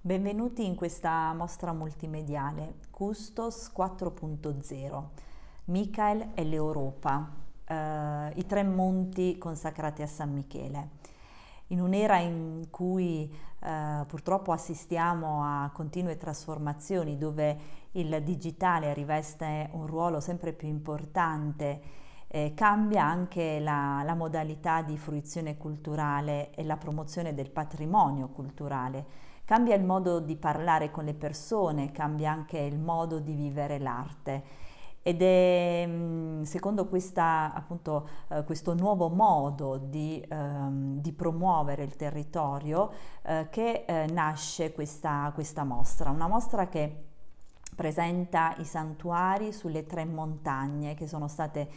Benvenuti in questa mostra multimediale Custos 4.0, Michael e l'Europa, eh, i tre monti consacrati a San Michele. In un'era in cui eh, purtroppo assistiamo a continue trasformazioni dove il digitale riveste un ruolo sempre più importante eh, cambia anche la, la, modalità di fruizione culturale e la promozione del patrimonio culturale, cambia il modo di parlare con le persone, cambia anche il modo di vivere l'arte. Ed è mm, secondo questa, appunto, eh, questo nuovo modo di, ehm, di promuovere il territorio eh, che eh, nasce questa, questa mostra, una mostra che presenta i santuari sulle tre montagne che sono state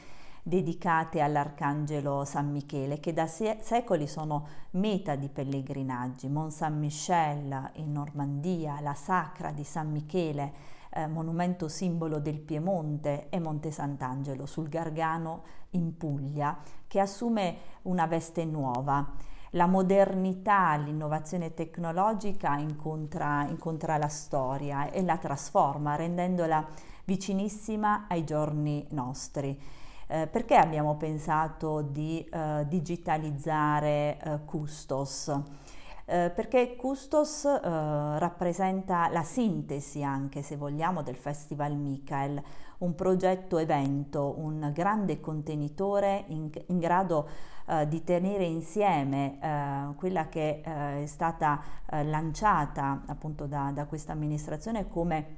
dedicate all'Arcangelo San Michele, che da secoli sono meta di pellegrinaggi. Mont Saint Michel in Normandia, la Sacra di San Michele, eh, monumento simbolo del Piemonte, e Monte Sant'Angelo sul Gargano in Puglia, che assume una veste nuova la modernità, l'innovazione tecnologica incontra, incontra, la storia e la trasforma rendendola vicinissima ai giorni nostri. Eh, perché abbiamo pensato di eh, digitalizzare eh, Custos? Eh, perché Custos eh, rappresenta la sintesi anche se vogliamo del Festival Michael, un progetto evento, un grande contenitore in, in grado eh, di tenere insieme eh, quella che eh, è stata eh, lanciata appunto da, da questa amministrazione come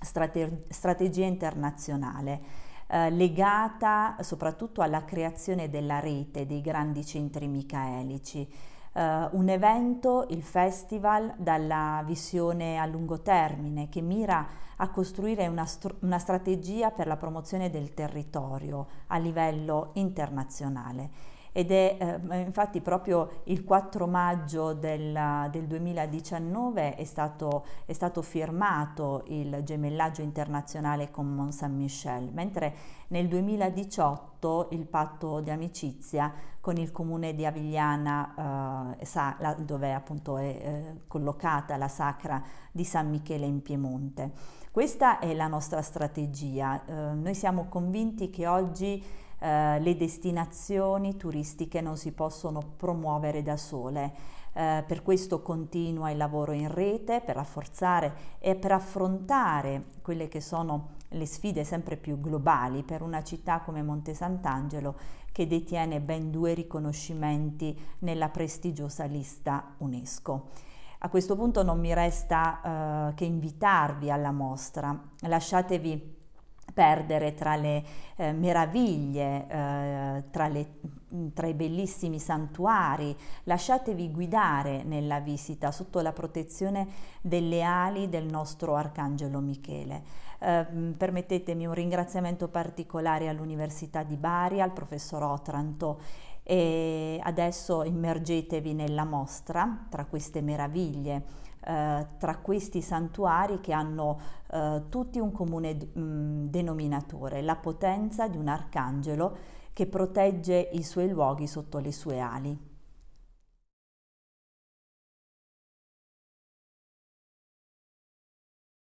strate- strategia internazionale eh, legata soprattutto alla creazione della rete dei grandi centri micaelici. Uh, un evento, il festival, dalla visione a lungo termine che mira a costruire una, una, strategia per la promozione del territorio a livello internazionale ed è ehm, eh, infatti proprio il 4 maggio del, del 2019 è stato, è stato, firmato il gemellaggio internazionale con Mont Saint-Michel, mentre nel 2018 il patto di amicizia con il comune di Avigliana, eh, sa, la, dove appunto è eh, collocata la sacra di San Michele in Piemonte. Questa è la nostra strategia. Eh, noi siamo convinti che oggi eh, le destinazioni turistiche non si possono promuovere da sole. Eh, per questo continua il lavoro in rete per rafforzare e per affrontare quelle che sono le sfide sempre più globali per una città come Monte Sant'Angelo che detiene ben due riconoscimenti nella prestigiosa lista UNESCO. A questo punto non mi resta eh, che invitarvi alla mostra. Lasciatevi perdere tra le eh, meraviglie, eh, tra, le, mm, tra, i bellissimi santuari. Lasciatevi guidare nella visita sotto la protezione delle ali del nostro Arcangelo Michele. Eh, mm, permettetemi un ringraziamento particolare all'Università di Bari, al professor Otranto e adesso immergetevi nella mostra tra queste meraviglie eh, tra questi santuari che hanno eh, tutti un comune mh, mm, denominatore, la potenza di un arcangelo che protegge i suoi luoghi sotto le sue ali.